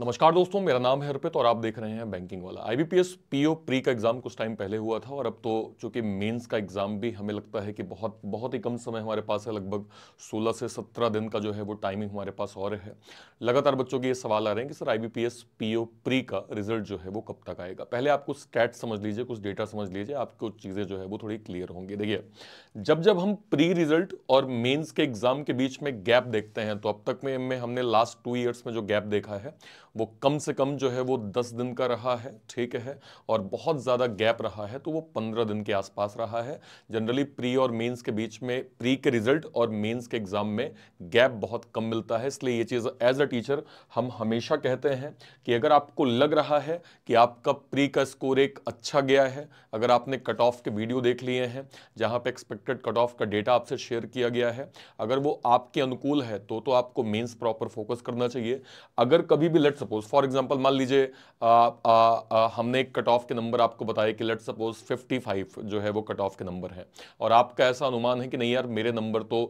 नमस्कार दोस्तों मेरा नाम है अर्पित और आप देख रहे हैं बैंकिंग वाला आईबीपीएस पीओ प्री का एग्जाम कुछ टाइम पहले हुआ था और अब तो चूंकि मेंस का एग्जाम भी हमें लगता है कि बहुत बहुत ही कम समय हमारे पास है लगभग 16 से 17 दिन का जो है वो टाइमिंग हमारे पास और है लगातार बच्चों के ये सवाल आ रहे हैं कि सर आई पीओ प्री का रिजल्ट जो है वो कब तक आएगा पहले आप कुछ स्टैट समझ लीजिए कुछ डेटा समझ लीजिए आपको चीज़ें जो है वो थोड़ी क्लियर होंगी देखिए जब जब हम प्री रिजल्ट और मेन्स के एग्जाम के बीच में गैप देखते हैं तो अब तक में हमने लास्ट टू ईयर्स में जो गैप देखा है वो कम से कम जो है वो दस दिन का रहा है ठीक है और बहुत ज़्यादा गैप रहा है तो वो पंद्रह दिन के आसपास रहा है जनरली प्री और मेंस के बीच में प्री के रिजल्ट और मेंस के एग्ज़ाम में गैप बहुत कम मिलता है इसलिए ये चीज़ एज अ टीचर हम हमेशा कहते हैं कि अगर आपको लग रहा है कि आपका प्री का स्कोर एक अच्छा गया है अगर आपने कट ऑफ के वीडियो देख लिए हैं जहाँ पर एक्सपेक्टेड कट ऑफ का डेटा आपसे शेयर किया गया है अगर वो आपके अनुकूल है तो तो आपको मेंस प्रॉपर फोकस करना चाहिए अगर कभी भी लट लेट सपोज फॉर एग्जांपल मान लीजिए हमने एक कट ऑफ के नंबर आपको बताया कि लेट सपोज 55 जो है वो कट ऑफ के नंबर है और आपका ऐसा अनुमान है कि नहीं यार मेरे नंबर तो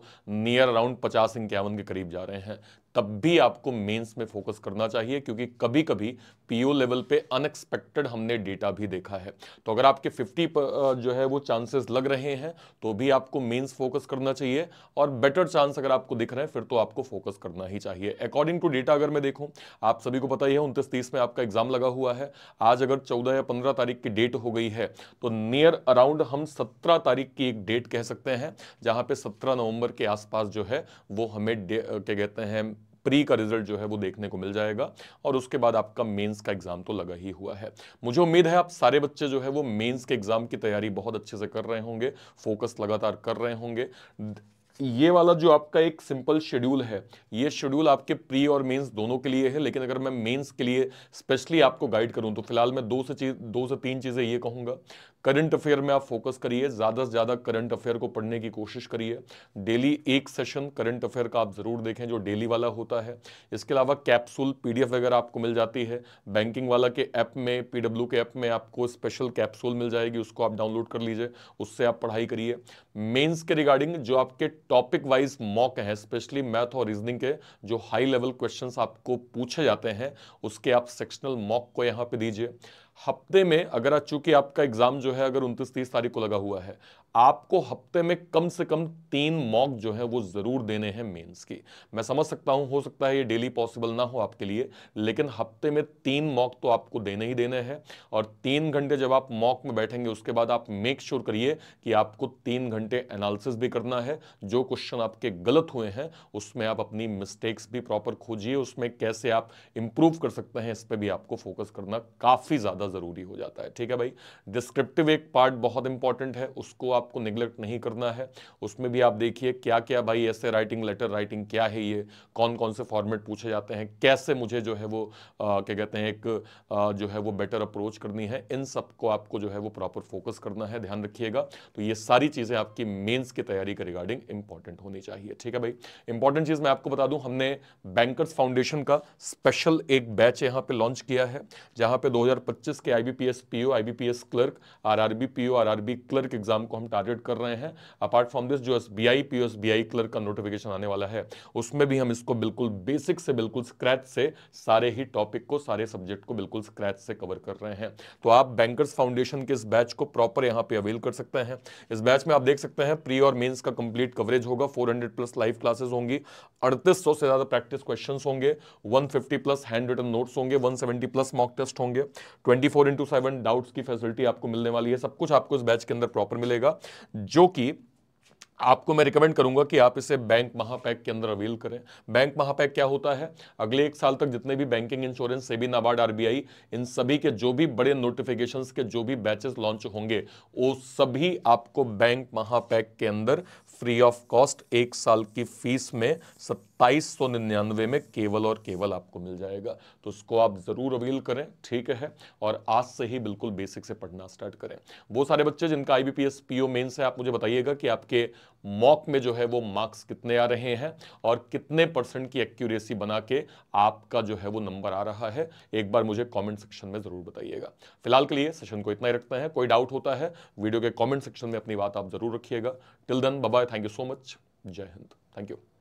नियर अराउंड पचास इक्यावन के करीब जा रहे हैं तब भी आपको मेंस में फोकस करना चाहिए क्योंकि कभी कभी पीओ लेवल पे अनएक्सपेक्टेड हमने डेटा भी देखा है तो अगर आपके 50 पर जो है वो चांसेस लग रहे हैं तो भी आपको मेंस फोकस करना चाहिए और बेटर चांस अगर आपको दिख रहे हैं फिर तो आपको फोकस करना ही चाहिए अकॉर्डिंग टू डेटा अगर मैं देखूँ आप सभी को पता ही है उनतीस तीस में आपका एग्जाम लगा हुआ है आज अगर चौदह या पंद्रह तारीख की डेट हो गई है तो नियर अराउंड हम सत्रह तारीख की एक डेट कह सकते हैं जहाँ पे सत्रह नवंबर के आसपास जो है वो हमें क्या कहते हैं प्री का रिजल्ट जो है वो देखने को मिल जाएगा और उसके बाद आपका मेंस का एग्जाम तो लगा ही हुआ है मुझे उम्मीद है आप सारे बच्चे जो है वो मेंस के एग्जाम की तैयारी बहुत अच्छे से कर रहे होंगे फोकस लगातार कर रहे होंगे ये वाला जो आपका एक सिंपल शेड्यूल है ये शेड्यूल आपके प्री और मेंस दोनों के लिए है लेकिन अगर मैं मेंस के लिए स्पेशली आपको गाइड करूं तो फिलहाल मैं दो से चीज दो से तीन चीज़ें ये कहूँगा करंट अफेयर में आप फोकस करिए ज़्यादा से ज़्यादा करंट अफेयर को पढ़ने की कोशिश करिए डेली एक सेशन करंट अफेयर का आप ज़रूर देखें जो डेली वाला होता है इसके अलावा कैप्सूल पीडीएफ वगैरह आपको मिल जाती है बैंकिंग वाला के ऐप में पीडब्ल्यू के ऐप में आपको स्पेशल कैप्सूल मिल जाएगी उसको आप डाउनलोड कर लीजिए उससे आप पढ़ाई करिए मेन्स के रिगार्डिंग जो आपके टॉपिक वाइज मॉक हैं स्पेशली मैथ और रीजनिंग के जो हाई लेवल क्वेश्चंस आपको पूछे जाते हैं उसके आप सेक्शनल मॉक को यहाँ पे दीजिए हफ्ते में अगर चूंकि आपका एग्जाम जो है अगर उनतीस तीस तारीख को लगा हुआ है आपको हफ्ते में कम से कम तीन मॉक जो है वो जरूर देने हैं मेंस की मैं समझ सकता हूं हो सकता है ये डेली पॉसिबल ना हो आपके लिए लेकिन हफ्ते में तीन मॉक तो आपको देने ही देने हैं और तीन घंटे जब आप मॉक में बैठेंगे उसके बाद आप मेक श्योर करिए कि आपको तीन घंटे एनालिसिस भी करना है जो क्वेश्चन आपके गलत हुए हैं उसमें आप अपनी मिस्टेक्स भी प्रॉपर खोजिए उसमें कैसे आप इंप्रूव कर सकते हैं इस पर भी आपको फोकस करना काफ़ी ज़्यादा ज़रूरी हो जाता है ठीक है भाई डिस्क्रिप्टिव एक पार्ट बहुत इंपॉर्टेंट है उसको आपको निगलेक्ट नहीं करना है उसमें भी आप देखिए क्या क्या भाई ऐसे राइटिंग लेटर राइटिंग क्या है ये कौन कौन से फॉर्मेट पूछे जाते हैं कैसे मुझे जो है वो क्या कहते हैं एक आ, जो है वो बेटर अप्रोच करनी है इन सबको आपको जो है वो प्रॉपर फोकस करना है ध्यान रखिएगा तो ये सारी चीज़ें आपकी मेन्स की तैयारी के रिगार्डिंग इंपॉर्टेंट होनी चाहिए ठीक है भाई इंपॉर्टेंट चीज़ मैं आपको बता दूं हमने बैंकर्स फाउंडेशन का स्पेशल एक बैच यहाँ पे लॉन्च किया है जहाँ पे S K I B P S P O I B P S clerk R R B P O R R B clerk exam को हम टारगेट कर रहे हैं अपार्ट फ्रॉम दिस जो S B I P O S B I clerk का notification आने वाला है उसमें भी हम इसको बिल्कुल बेसिक से बिल्कुल स्क्रैच से सारे ही टॉपिक को सारे सब्जेक्ट को बिल्कुल स्क्रैच से कवर कर रहे हैं तो आप बैंकर्स फाउंडेशन के इस बैच को प्रॉपर यहाँ पे अवेल कर सकते हैं इस बैच में आप देख सकते हैं प्री और मेन्स का कंप्लीट कवरेज होगा 400 प्लस लाइव क्लासेस होंगी 3800 से ज़्यादा प्रैक्टिस क्वेश्चन होंगे 150 प्लस हैंड रिटन नोट्स होंगे 170 प्लस मॉक टेस्ट होंगे 20 twenty four into seven doubts की फैसिलिटी आपको मिलने वाली है सब कुछ आपको इस बैच के अंदर प्रॉपर मिलेगा जो कि आपको मैं रिकमेंड करूंगा कि आप इसे बैंक महापैक के अंदर अवेल करें बैंक महापैक क्या होता है अगले एक साल तक जितने भी banking insurance SEBI NABARD RBI इन सभी के जो भी बड़े नोटिफिकेशंस के जो भी बैचेस लॉन्च होंगे वो सभी आपको बैंक महापैक के अंदर फ्री ऑफ कॉस्ट एक साल की फीस में सत्ताईस सौ निन्यानवे में केवल और केवल आपको मिल जाएगा तो उसको आप ज़रूर अवेल करें ठीक है और आज से ही बिल्कुल बेसिक से पढ़ना स्टार्ट करें वो सारे बच्चे जिनका I B P S P O mains है आप मुझे बताइएगा कि आपके मॉक में जो है वो मार्क्स कितने आ रहे हैं और कितने परसेंट की एक्यूरेसी बना के आपका जो है वो नंबर आ रहा है एक बार मुझे कॉमेंट सेक्शन में ज़रूर बताइएगा फिलहाल के लिए सेशन को इतना ही रखते हैं कोई डाउट होता है वीडियो के कॉमेंट सेक्शन में अपनी बात आप ज़रूर रखिएगा till then bye thank you so much जय हिंद थैंक यू